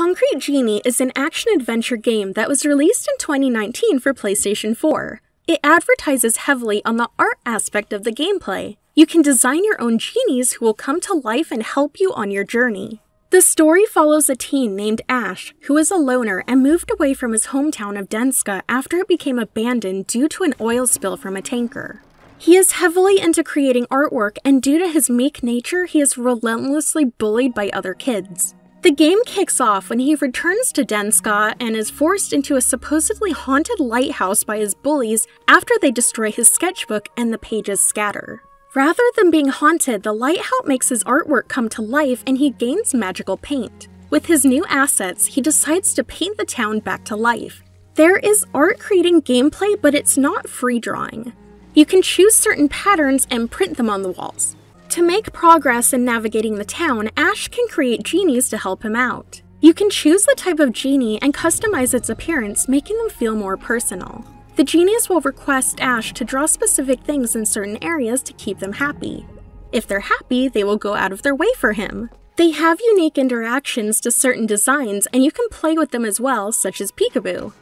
Concrete Genie is an action adventure game that was released in 2019 for PlayStation 4. It advertises heavily on the art aspect of the gameplay. You can design your own genies who will come to life and help you on your journey. The story follows a teen named Ash, who is a loner and moved away from his hometown of Denska after it became abandoned due to an oil spill from a tanker. He is heavily into creating artwork, and due to his meek nature, he is relentlessly bullied by other kids. The game kicks off when he returns to Denska and is forced into a supposedly haunted lighthouse by his bullies after they destroy his sketchbook and the pages scatter. Rather than being haunted, the lighthouse makes his artwork come to life and he gains magical paint. With his new assets, he decides to paint the town back to life. There is art creating gameplay, but it's not free drawing. You can choose certain patterns and print them on the walls. To make progress in navigating the town, Ash can create genies to help him out. You can choose the type of genie and customize its appearance, making them feel more personal. The genies will request Ash to draw specific things in certain areas to keep them happy. If they're happy, they will go out of their way for him. They have unique interactions to certain designs, and you can play with them as well, such as peekaboo.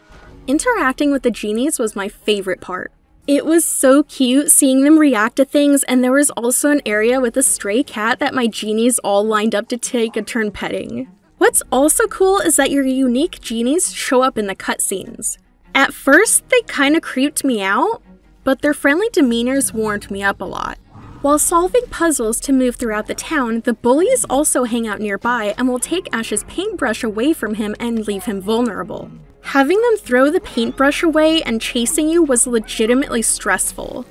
Interacting with the genies was my favorite part. It was so cute seeing them react to things, and there was also an area with a stray cat that my genies all lined up to take a turn petting. What's also cool is that your unique genies show up in the cutscenes. At first, they kinda creeped me out, but their friendly demeanors warmed me up a lot. While solving puzzles to move throughout the town, the bullies also hang out nearby and will take Ash's paintbrush away from him and leave him vulnerable. Having them throw the paintbrush away and chasing you was legitimately stressful.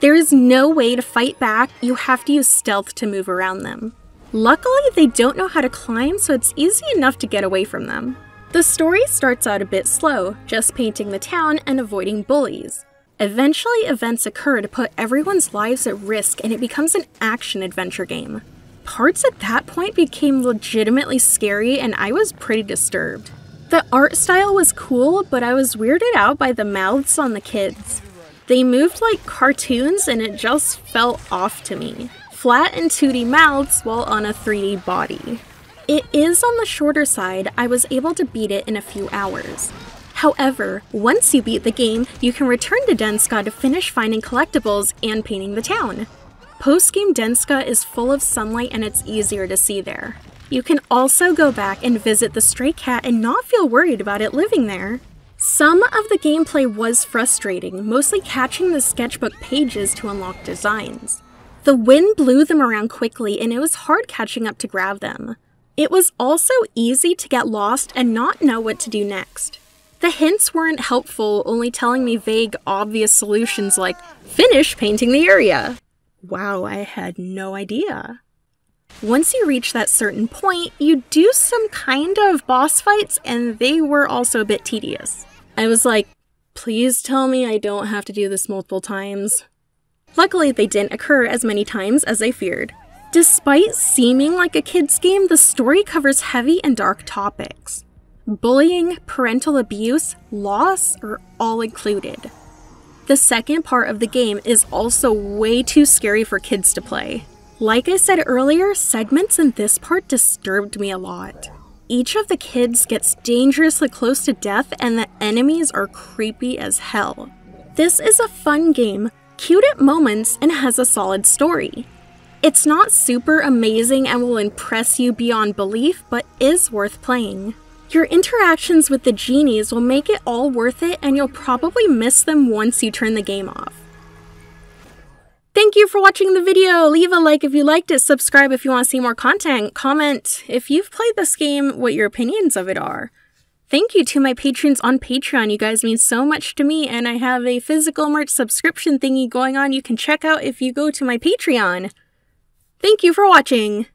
There is no way to fight back, you have to use stealth to move around them. Luckily, they don't know how to climb, so it's easy enough to get away from them. The story starts out a bit slow, just painting the town and avoiding bullies. Eventually, events occur to put everyone's lives at risk, and it becomes an action adventure game. Parts at that point became legitimately scary, and I was pretty disturbed. The art style was cool, but I was weirded out by the mouths on the kids. They moved like cartoons and it just felt off to me. Flat and 2D mouths while on a 3D body. It is on the shorter side, I was able to beat it in a few hours. However, once you beat the game, you can return to Denska to finish finding collectibles and painting the town. Post-game Denska is full of sunlight and it's easier to see there. You can also go back and visit the stray cat and not feel worried about it living there. Some of the gameplay was frustrating, mostly catching the sketchbook pages to unlock designs. The wind blew them around quickly and it was hard catching up to grab them. It was also easy to get lost and not know what to do next. The hints weren't helpful, only telling me vague, obvious solutions like, finish painting the area. Wow, I had no idea. Once you reach that certain point, you do some kind of boss fights, and they were also a bit tedious. I was like, please tell me I don't have to do this multiple times. Luckily, they didn't occur as many times as I feared. Despite seeming like a kid's game, the story covers heavy and dark topics. Bullying, parental abuse, loss are all included. The second part of the game is also way too scary for kids to play. Like I said earlier, segments in this part disturbed me a lot. Each of the kids gets dangerously close to death, and the enemies are creepy as hell. This is a fun game, cute at moments, and has a solid story. It's not super amazing and will impress you beyond belief, but is worth playing. Your interactions with the genies will make it all worth it, and you'll probably miss them once you turn the game off. Thank you for watching the video. Leave a like if you liked it, subscribe if you want to see more content, comment if you've played this game, what your opinions of it are. Thank you to my patrons on Patreon. You guys mean so much to me, and I have a physical merch subscription thingy going on you can check out if you go to my Patreon. Thank you for watching!